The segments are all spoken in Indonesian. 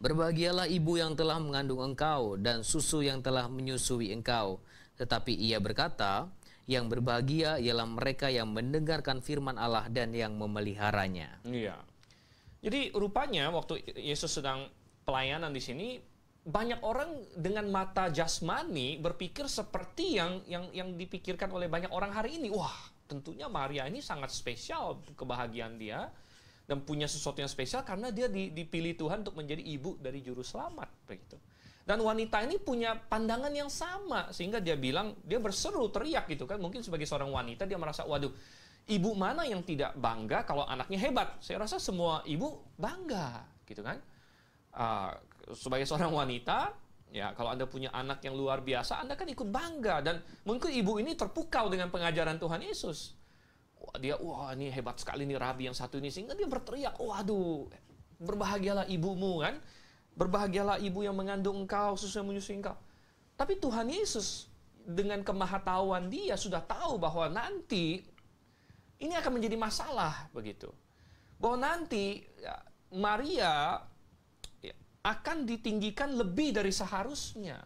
Berbahagialah ibu yang telah mengandung engkau dan susu yang telah menyusui engkau. Tetapi ia berkata, yang berbahagia ialah mereka yang mendengarkan firman Allah dan yang memeliharanya. Iya. Jadi rupanya waktu Yesus sedang pelayanan di sini banyak orang dengan mata jasmani berpikir seperti yang yang yang dipikirkan oleh banyak orang hari ini. Wah, tentunya Maria ini sangat spesial kebahagiaan dia dan punya sesuatu yang spesial karena dia dipilih Tuhan untuk menjadi ibu dari juru selamat begitu. Dan wanita ini punya pandangan yang sama sehingga dia bilang dia berseru teriak gitu kan mungkin sebagai seorang wanita dia merasa waduh ibu mana yang tidak bangga kalau anaknya hebat? Saya rasa semua ibu bangga gitu kan. Uh, sebagai seorang wanita ya kalau anda punya anak yang luar biasa anda kan ikut bangga dan mungkin ibu ini terpukau dengan pengajaran Tuhan Yesus dia wah ini hebat sekali nih rabi yang satu ini sehingga dia berteriak waduh berbahagialah ibumu kan berbahagialah ibu yang mengandung engkau susu yang menyusui engkau tapi Tuhan Yesus dengan kemahatauan dia sudah tahu bahwa nanti ini akan menjadi masalah begitu bahwa nanti ya, Maria ya, akan ditinggikan lebih dari seharusnya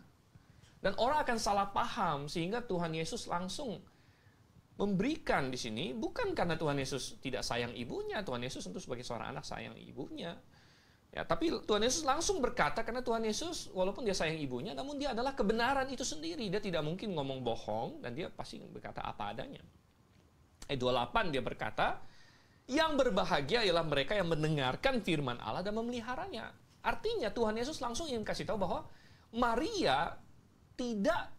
dan orang akan salah paham sehingga Tuhan Yesus langsung memberikan di sini bukan karena Tuhan Yesus tidak sayang ibunya, Tuhan Yesus tentu sebagai seorang anak sayang ibunya. Ya, tapi Tuhan Yesus langsung berkata karena Tuhan Yesus walaupun dia sayang ibunya namun dia adalah kebenaran itu sendiri. Dia tidak mungkin ngomong bohong dan dia pasti berkata apa adanya. Ayat 28 dia berkata, yang berbahagia ialah mereka yang mendengarkan firman Allah dan memeliharanya. Artinya Tuhan Yesus langsung ingin kasih tahu bahwa Maria tidak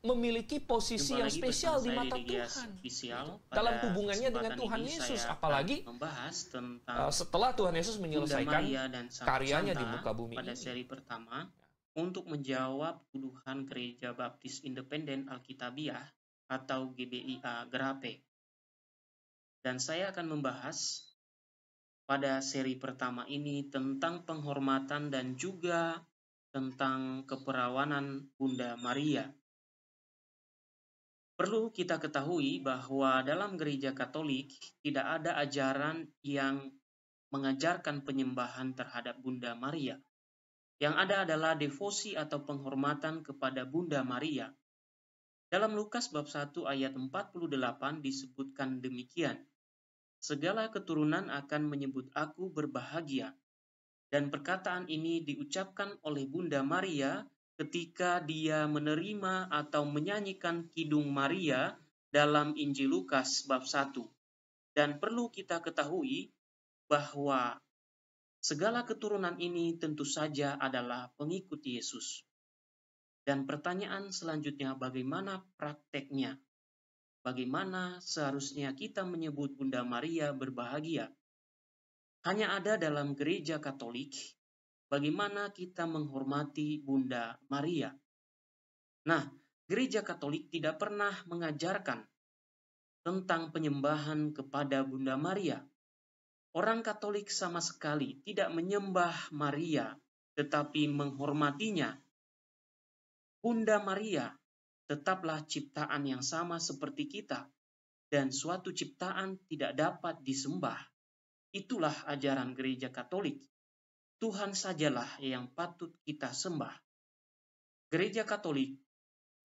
memiliki posisi yang spesial di mata Tuhan gitu. dalam hubungannya dengan Tuhan Yesus apalagi membahas tentang uh, setelah Tuhan Yesus menyelesaikan dan karyanya di muka bumi pada ini. seri pertama untuk menjawab tuduhan Gereja Baptis Independen Alkitabiah atau GBIA Grape. Dan saya akan membahas pada seri pertama ini tentang penghormatan dan juga tentang keperawanan Bunda Maria Perlu kita ketahui bahwa dalam gereja Katolik tidak ada ajaran yang mengajarkan penyembahan terhadap Bunda Maria. Yang ada adalah devosi atau penghormatan kepada Bunda Maria. Dalam Lukas bab 1 ayat 48 disebutkan demikian. Segala keturunan akan menyebut aku berbahagia. Dan perkataan ini diucapkan oleh Bunda Maria ketika dia menerima atau menyanyikan kidung Maria dalam Injil Lukas bab 1. Dan perlu kita ketahui bahwa segala keturunan ini tentu saja adalah pengikut Yesus. Dan pertanyaan selanjutnya bagaimana prakteknya? Bagaimana seharusnya kita menyebut Bunda Maria berbahagia? Hanya ada dalam gereja Katolik bagaimana kita menghormati Bunda Maria. Nah, Gereja Katolik tidak pernah mengajarkan tentang penyembahan kepada Bunda Maria. Orang Katolik sama sekali tidak menyembah Maria, tetapi menghormatinya. Bunda Maria tetaplah ciptaan yang sama seperti kita, dan suatu ciptaan tidak dapat disembah. Itulah ajaran Gereja Katolik. Tuhan sajalah yang patut kita sembah. Gereja Katolik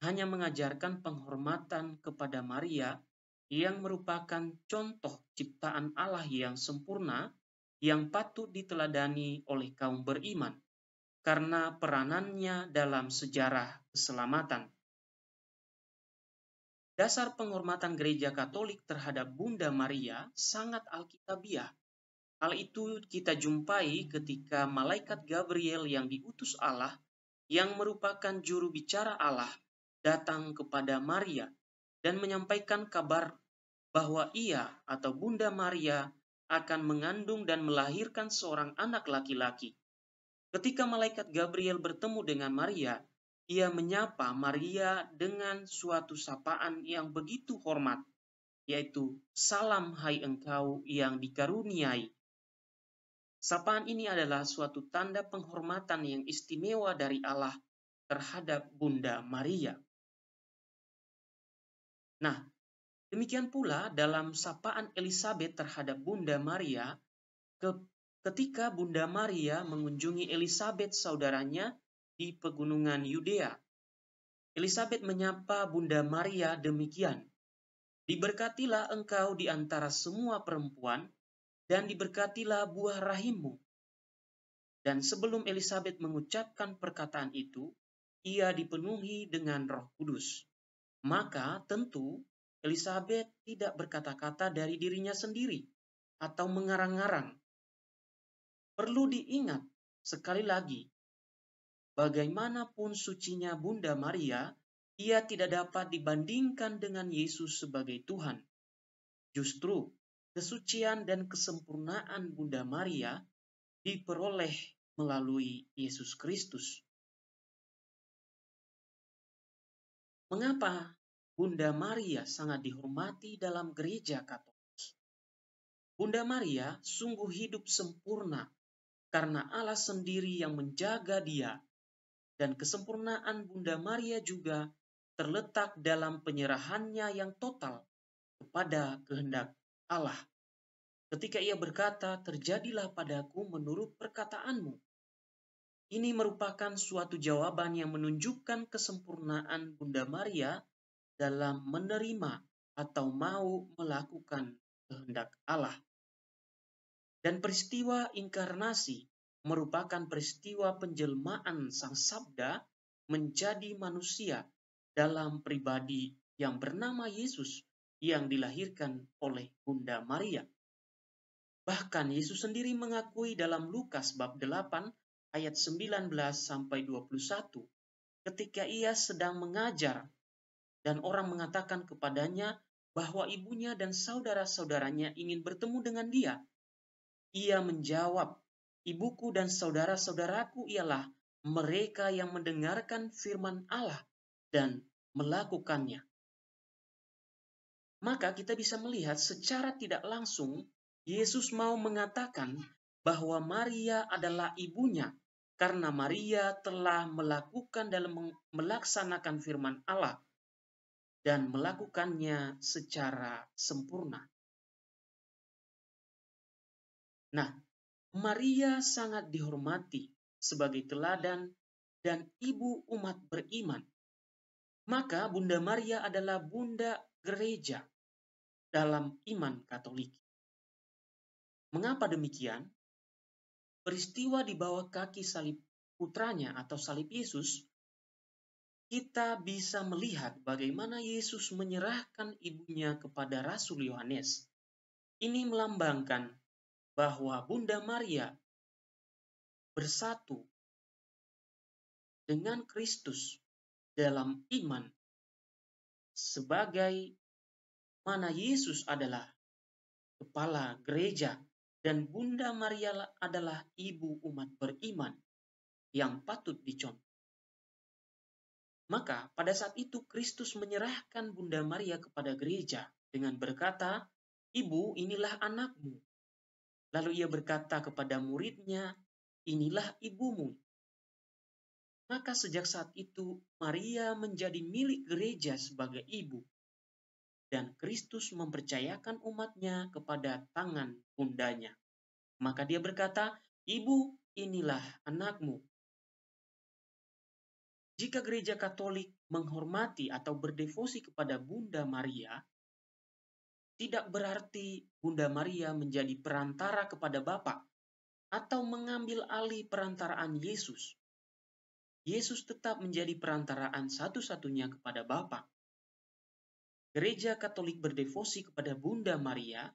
hanya mengajarkan penghormatan kepada Maria yang merupakan contoh ciptaan Allah yang sempurna yang patut diteladani oleh kaum beriman karena peranannya dalam sejarah keselamatan. Dasar penghormatan gereja Katolik terhadap Bunda Maria sangat alkitabiah Hal itu kita jumpai ketika malaikat Gabriel yang diutus Allah, yang merupakan juru bicara Allah, datang kepada Maria dan menyampaikan kabar bahwa ia atau Bunda Maria akan mengandung dan melahirkan seorang anak laki-laki. Ketika malaikat Gabriel bertemu dengan Maria, ia menyapa Maria dengan suatu sapaan yang begitu hormat, yaitu "Salam, hai engkau yang dikaruniai, Sapaan ini adalah suatu tanda penghormatan yang istimewa dari Allah terhadap Bunda Maria. Nah, demikian pula dalam sapaan Elizabeth terhadap Bunda Maria, ketika Bunda Maria mengunjungi Elizabeth saudaranya di pegunungan Yudea. Elizabeth menyapa Bunda Maria demikian, Diberkatilah engkau di antara semua perempuan, dan diberkatilah buah rahimmu. Dan sebelum Elizabeth mengucapkan perkataan itu, ia dipenuhi dengan Roh Kudus. Maka tentu Elizabeth tidak berkata-kata dari dirinya sendiri atau mengarang-arang. Perlu diingat sekali lagi, bagaimanapun sucinya Bunda Maria, ia tidak dapat dibandingkan dengan Yesus sebagai Tuhan. Justru kesucian dan kesempurnaan Bunda Maria diperoleh melalui Yesus Kristus. Mengapa Bunda Maria sangat dihormati dalam gereja Katolik? Bunda Maria sungguh hidup sempurna karena Allah sendiri yang menjaga dia. Dan kesempurnaan Bunda Maria juga terletak dalam penyerahannya yang total kepada kehendak Allah. Ketika ia berkata, "Terjadilah padaku menurut perkataanmu." Ini merupakan suatu jawaban yang menunjukkan kesempurnaan Bunda Maria dalam menerima atau mau melakukan kehendak Allah. Dan peristiwa inkarnasi merupakan peristiwa penjelmaan Sang Sabda menjadi manusia dalam pribadi yang bernama Yesus yang dilahirkan oleh Bunda Maria. Bahkan Yesus sendiri mengakui dalam Lukas bab 8 ayat 19 sampai 21 ketika ia sedang mengajar dan orang mengatakan kepadanya bahwa ibunya dan saudara-saudaranya ingin bertemu dengan dia. Ia menjawab, "Ibuku dan saudara-saudaraku ialah mereka yang mendengarkan firman Allah dan melakukannya." maka kita bisa melihat secara tidak langsung Yesus mau mengatakan bahwa Maria adalah ibunya karena Maria telah melakukan dalam melaksanakan firman Allah dan melakukannya secara sempurna. Nah, Maria sangat dihormati sebagai teladan dan ibu umat beriman. Maka Bunda Maria adalah bunda gereja dalam iman Katolik. Mengapa demikian? Peristiwa di bawah kaki salib putranya atau salib Yesus, kita bisa melihat bagaimana Yesus menyerahkan ibunya kepada Rasul Yohanes. Ini melambangkan bahwa Bunda Maria bersatu dengan Kristus dalam iman sebagai mana Yesus adalah kepala gereja dan Bunda Maria adalah ibu umat beriman yang patut dicontoh. Maka pada saat itu Kristus menyerahkan Bunda Maria kepada gereja dengan berkata, "Ibu, inilah anakmu." Lalu ia berkata kepada muridnya, "Inilah ibumu." Maka sejak saat itu Maria menjadi milik gereja sebagai ibu dan Kristus mempercayakan umatnya kepada tangan bundanya. Maka dia berkata, Ibu, inilah anakmu. Jika gereja Katolik menghormati atau berdevosi kepada Bunda Maria, tidak berarti Bunda Maria menjadi perantara kepada Bapa atau mengambil alih perantaraan Yesus. Yesus tetap menjadi perantaraan satu-satunya kepada Bapa. Gereja Katolik berdevosi kepada Bunda Maria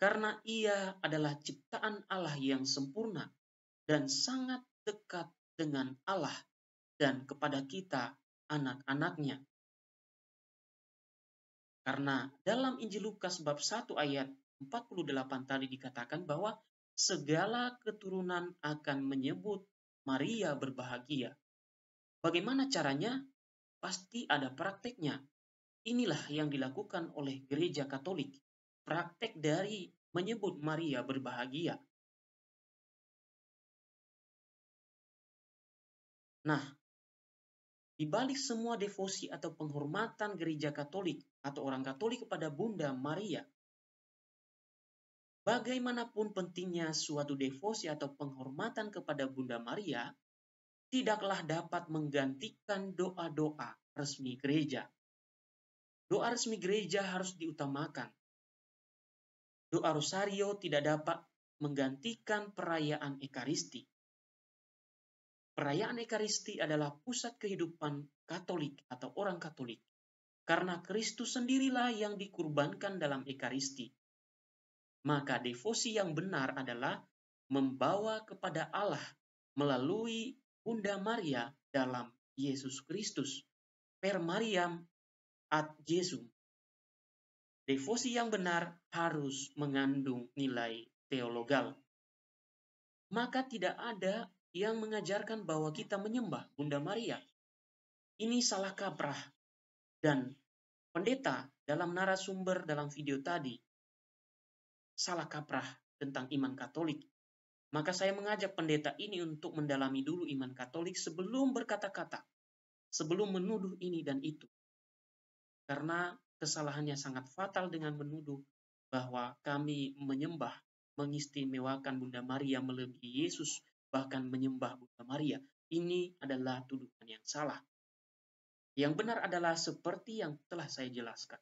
karena ia adalah ciptaan Allah yang sempurna dan sangat dekat dengan Allah dan kepada kita anak-anaknya. Karena dalam Injil Lukas bab 1 ayat 48 tadi dikatakan bahwa segala keturunan akan menyebut Maria berbahagia. Bagaimana caranya? Pasti ada prakteknya. Inilah yang dilakukan oleh gereja Katolik. Praktek dari menyebut Maria berbahagia. Nah, di balik semua devosi atau penghormatan gereja Katolik atau orang Katolik kepada Bunda Maria, bagaimanapun pentingnya suatu devosi atau penghormatan kepada Bunda Maria, tidaklah dapat menggantikan doa-doa resmi gereja. Doa resmi gereja harus diutamakan. Doa rosario tidak dapat menggantikan perayaan Ekaristi. Perayaan Ekaristi adalah pusat kehidupan Katolik atau orang Katolik, karena Kristus sendirilah yang dikurbankan dalam Ekaristi. Maka devosi yang benar adalah membawa kepada Allah melalui Bunda Maria dalam Yesus Kristus, per Mariam ad Jesum. Devosi yang benar harus mengandung nilai teologal. Maka tidak ada yang mengajarkan bahwa kita menyembah Bunda Maria. Ini salah kaprah. Dan pendeta dalam narasumber dalam video tadi salah kaprah tentang iman Katolik. Maka saya mengajak pendeta ini untuk mendalami dulu iman Katolik sebelum berkata-kata, sebelum menuduh ini dan itu. Karena kesalahannya sangat fatal dengan menuduh bahwa kami menyembah, mengistimewakan Bunda Maria melebihi Yesus, bahkan menyembah Bunda Maria. Ini adalah tuduhan yang salah. Yang benar adalah seperti yang telah saya jelaskan.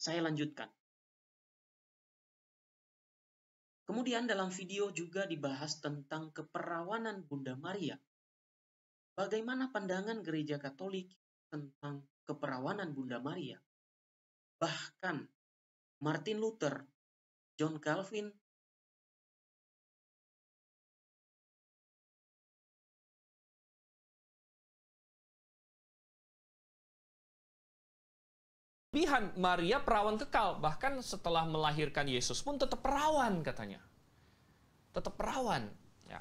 Saya lanjutkan. Kemudian dalam video juga dibahas tentang keperawanan Bunda Maria. Bagaimana pandangan gereja Katolik tentang keperawanan Bunda Maria? Bahkan Martin Luther, John Calvin, berlebihan. Maria perawan kekal, bahkan setelah melahirkan Yesus pun tetap perawan katanya. Tetap perawan. Ya.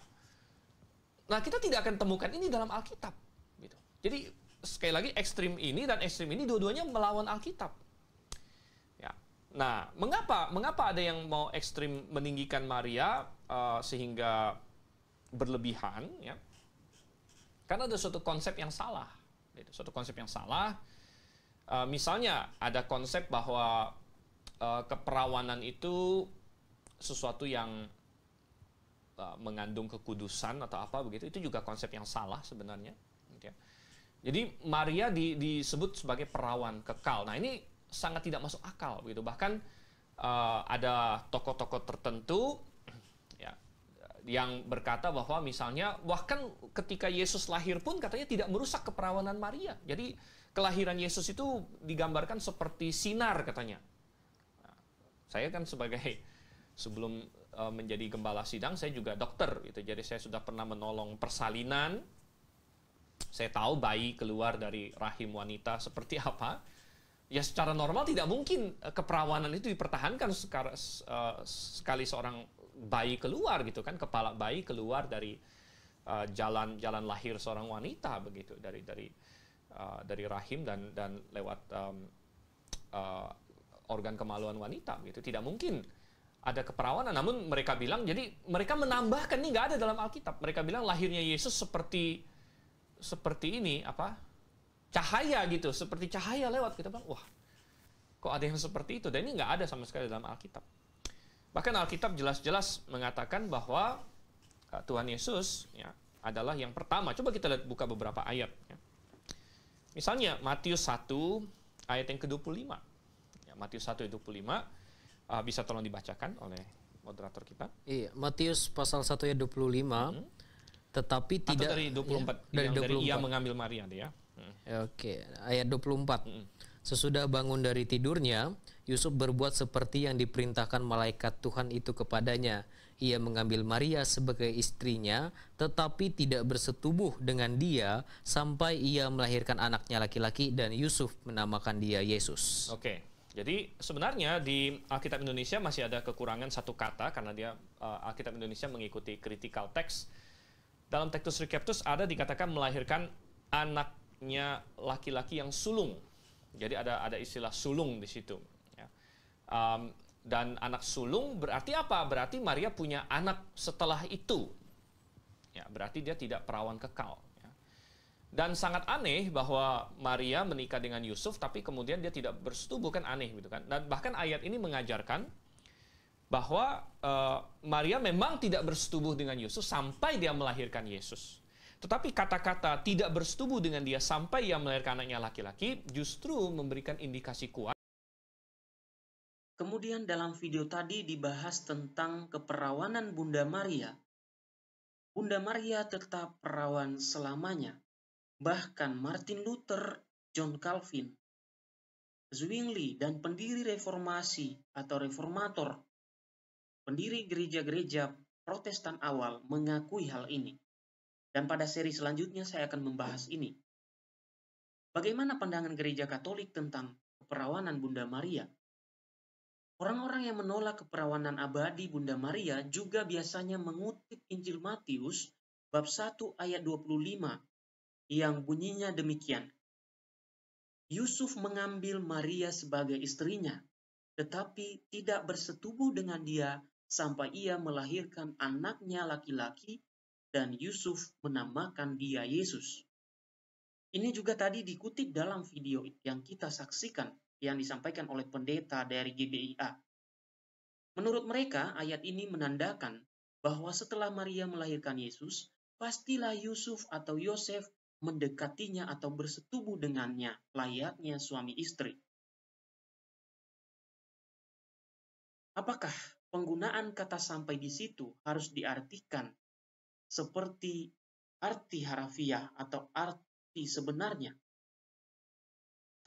Nah kita tidak akan temukan ini dalam Alkitab. Gitu. Jadi sekali lagi ekstrim ini dan ekstrim ini dua-duanya melawan Alkitab. Ya. Nah mengapa mengapa ada yang mau ekstrim meninggikan Maria uh, sehingga berlebihan? Ya? Karena ada suatu konsep yang salah. Gitu. suatu konsep yang salah Uh, misalnya ada konsep bahwa uh, keperawanan itu sesuatu yang uh, mengandung kekudusan atau apa begitu itu juga konsep yang salah sebenarnya. Gitu ya. Jadi Maria di, disebut sebagai perawan kekal. Nah ini sangat tidak masuk akal begitu. Bahkan uh, ada tokoh-tokoh tertentu ya, yang berkata bahwa misalnya bahkan ketika Yesus lahir pun katanya tidak merusak keperawanan Maria. Jadi kelahiran Yesus itu digambarkan seperti sinar katanya. Nah, saya kan sebagai sebelum e, menjadi gembala sidang saya juga dokter gitu. Jadi saya sudah pernah menolong persalinan. Saya tahu bayi keluar dari rahim wanita seperti apa. Ya secara normal tidak mungkin e, keperawanan itu dipertahankan e, sekali seorang bayi keluar gitu kan kepala bayi keluar dari jalan, jalan lahir seorang wanita begitu dari dari Uh, dari rahim dan dan lewat um, uh, organ kemaluan wanita gitu tidak mungkin ada keperawanan namun mereka bilang jadi mereka menambahkan ini nggak ada dalam Alkitab mereka bilang lahirnya Yesus seperti seperti ini apa cahaya gitu seperti cahaya lewat kita bilang wah kok ada yang seperti itu dan ini nggak ada sama sekali dalam Alkitab bahkan Alkitab jelas-jelas mengatakan bahwa uh, Tuhan Yesus ya adalah yang pertama coba kita lihat buka beberapa ayat Misalnya Matius 1 ayat yang ke-25. Ya, Matius 1 ayat 25 uh, ah, bisa tolong dibacakan oleh moderator kita. Iya, Matius pasal 1 ayat 25. Hmm. Tetapi Atau tidak dari 24 ya, dari, yang 24. dari ia mengambil Maria dia. Hmm. Oke, ayat 24. Hmm. Sesudah bangun dari tidurnya, Yusuf berbuat seperti yang diperintahkan malaikat Tuhan itu kepadanya. Ia mengambil Maria sebagai istrinya, tetapi tidak bersetubuh dengan dia sampai ia melahirkan anaknya laki-laki dan Yusuf menamakan dia Yesus. Oke. Jadi sebenarnya di Alkitab Indonesia masih ada kekurangan satu kata karena dia uh, Alkitab Indonesia mengikuti critical text. Dalam textus Receptus ada dikatakan melahirkan anaknya laki-laki yang sulung. Jadi ada ada istilah sulung di situ. Um, dan anak sulung berarti apa? Berarti Maria punya anak setelah itu. Ya, berarti dia tidak perawan kekal. Ya. Dan sangat aneh bahwa Maria menikah dengan Yusuf, tapi kemudian dia tidak bersetubuh kan aneh gitu kan. Dan bahkan ayat ini mengajarkan bahwa uh, Maria memang tidak bersetubuh dengan Yusuf sampai dia melahirkan Yesus. Tetapi kata-kata tidak bersetubuh dengan dia sampai ia melahirkan anaknya laki-laki justru memberikan indikasi kuat Kemudian dalam video tadi dibahas tentang keperawanan Bunda Maria. Bunda Maria tetap perawan selamanya. Bahkan Martin Luther, John Calvin, Zwingli, dan pendiri reformasi atau reformator, pendiri gereja-gereja protestan awal mengakui hal ini. Dan pada seri selanjutnya saya akan membahas ini. Bagaimana pandangan gereja katolik tentang keperawanan Bunda Maria? Orang-orang yang menolak keperawanan abadi Bunda Maria juga biasanya mengutip Injil Matius bab 1 ayat 25 yang bunyinya demikian. Yusuf mengambil Maria sebagai istrinya, tetapi tidak bersetubuh dengan dia sampai ia melahirkan anaknya laki-laki dan Yusuf menamakan dia Yesus. Ini juga tadi dikutip dalam video yang kita saksikan yang disampaikan oleh pendeta dari GBIA. Menurut mereka, ayat ini menandakan bahwa setelah Maria melahirkan Yesus, pastilah Yusuf atau Yosef mendekatinya atau bersetubuh dengannya, layaknya suami istri. Apakah penggunaan kata sampai di situ harus diartikan seperti arti harafiah atau arti sebenarnya?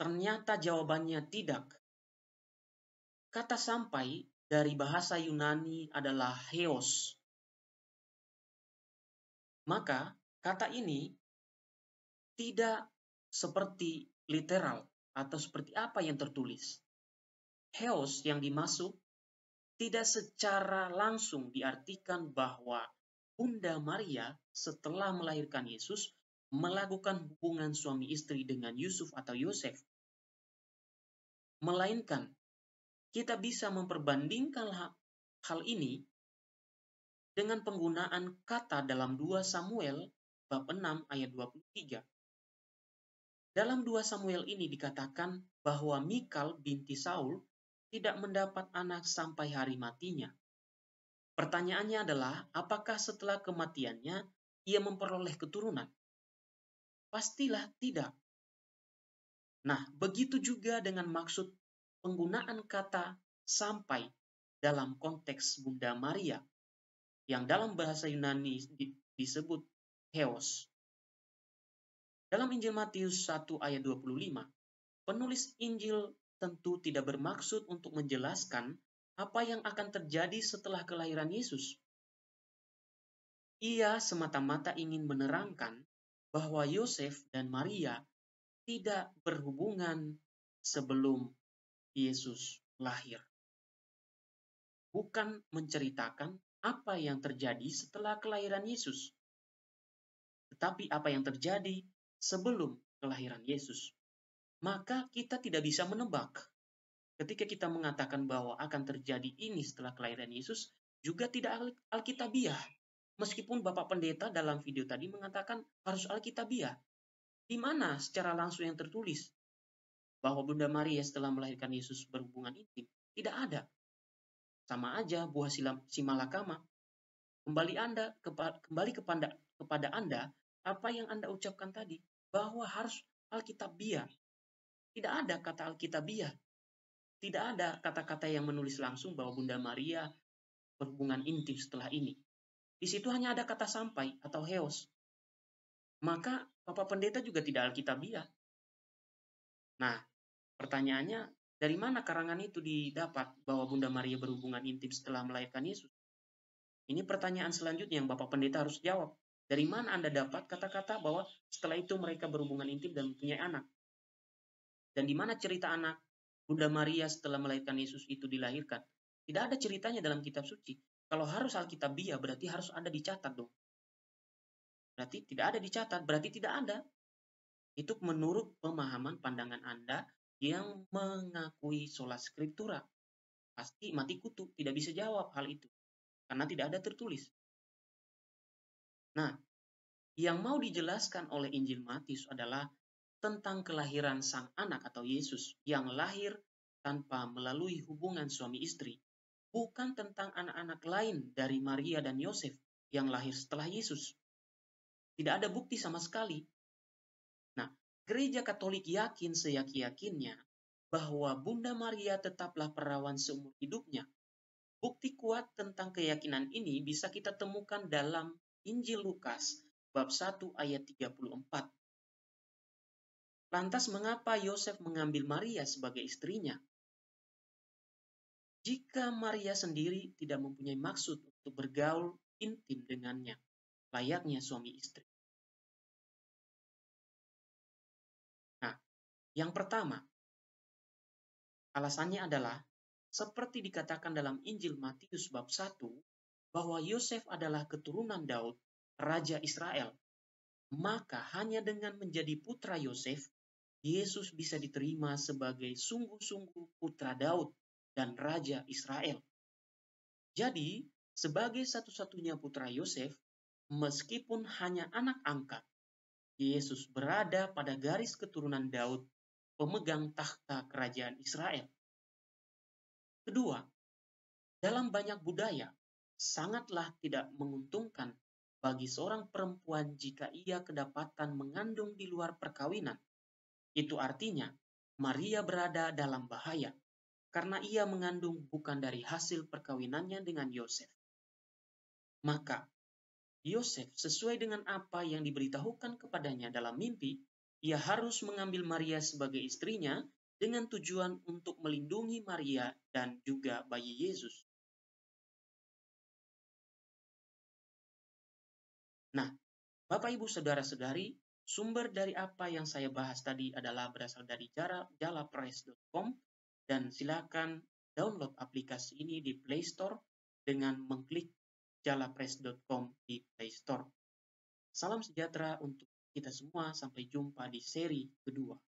Ternyata jawabannya tidak. Kata sampai dari bahasa Yunani adalah heos. Maka kata ini tidak seperti literal atau seperti apa yang tertulis. Heos yang dimasuk tidak secara langsung diartikan bahwa Bunda Maria setelah melahirkan Yesus melakukan hubungan suami istri dengan Yusuf atau Yosef. Melainkan, kita bisa memperbandingkan hal ini dengan penggunaan kata dalam 2 Samuel bab 6 ayat 23. Dalam 2 Samuel ini dikatakan bahwa Mikal binti Saul tidak mendapat anak sampai hari matinya. Pertanyaannya adalah, apakah setelah kematiannya ia memperoleh keturunan? Pastilah tidak. Nah, begitu juga dengan maksud penggunaan kata sampai dalam konteks Bunda Maria yang dalam bahasa Yunani disebut heos. Dalam Injil Matius 1 ayat 25, penulis Injil tentu tidak bermaksud untuk menjelaskan apa yang akan terjadi setelah kelahiran Yesus. Ia semata-mata ingin menerangkan bahwa Yosef dan Maria tidak berhubungan sebelum Yesus lahir. Bukan menceritakan apa yang terjadi setelah kelahiran Yesus, tetapi apa yang terjadi sebelum kelahiran Yesus. Maka kita tidak bisa menebak. Ketika kita mengatakan bahwa akan terjadi ini setelah kelahiran Yesus, juga tidak alkitabiah. Meskipun Bapak Pendeta dalam video tadi mengatakan harus alkitabiah, di mana secara langsung yang tertulis bahwa Bunda Maria setelah melahirkan Yesus berhubungan intim? Tidak ada. Sama aja buah silam, simalakama. Kembali Anda kepa, kembali kepada kepada Anda apa yang Anda ucapkan tadi bahwa harus alkitabiah. Tidak ada kata alkitabiah. Tidak ada kata-kata yang menulis langsung bahwa Bunda Maria berhubungan intim setelah ini. Di situ hanya ada kata sampai atau heos maka Bapak Pendeta juga tidak Alkitabiah. Nah, pertanyaannya, dari mana karangan itu didapat bahwa Bunda Maria berhubungan intim setelah melahirkan Yesus? Ini pertanyaan selanjutnya yang Bapak Pendeta harus jawab. Dari mana Anda dapat kata-kata bahwa setelah itu mereka berhubungan intim dan mempunyai anak? Dan di mana cerita anak Bunda Maria setelah melahirkan Yesus itu dilahirkan? Tidak ada ceritanya dalam kitab suci. Kalau harus Alkitabiah berarti harus Anda dicatat dong. Berarti tidak ada dicatat, berarti tidak ada. Itu menurut pemahaman pandangan Anda yang mengakui sola scriptura. Pasti mati kutu, tidak bisa jawab hal itu. Karena tidak ada tertulis. Nah, yang mau dijelaskan oleh Injil Matius adalah tentang kelahiran sang anak atau Yesus yang lahir tanpa melalui hubungan suami istri, bukan tentang anak-anak lain dari Maria dan Yosef yang lahir setelah Yesus. Tidak ada bukti sama sekali. Nah, gereja Katolik yakin seyakin-yakinnya bahwa Bunda Maria tetaplah perawan seumur hidupnya. Bukti kuat tentang keyakinan ini bisa kita temukan dalam Injil Lukas bab 1 ayat 34. Lantas mengapa Yosef mengambil Maria sebagai istrinya? Jika Maria sendiri tidak mempunyai maksud untuk bergaul intim dengannya layaknya suami istri. Nah, yang pertama, alasannya adalah seperti dikatakan dalam Injil Matius bab 1 bahwa Yosef adalah keturunan Daud, raja Israel. Maka hanya dengan menjadi putra Yosef, Yesus bisa diterima sebagai sungguh-sungguh putra Daud dan raja Israel. Jadi, sebagai satu-satunya putra Yosef, meskipun hanya anak angkat, Yesus berada pada garis keturunan Daud, pemegang tahta kerajaan Israel. Kedua, dalam banyak budaya, sangatlah tidak menguntungkan bagi seorang perempuan jika ia kedapatan mengandung di luar perkawinan. Itu artinya, Maria berada dalam bahaya karena ia mengandung bukan dari hasil perkawinannya dengan Yosef. Maka, Yosef, sesuai dengan apa yang diberitahukan kepadanya dalam mimpi, ia harus mengambil Maria sebagai istrinya dengan tujuan untuk melindungi Maria dan juga bayi Yesus. Nah, Bapak Ibu Saudara-saudari, sumber dari apa yang saya bahas tadi adalah berasal dari jalapress.com dan silakan download aplikasi ini di Play Store dengan mengklik jalapres.com di Play Store. Salam sejahtera untuk kita semua, sampai jumpa di seri kedua.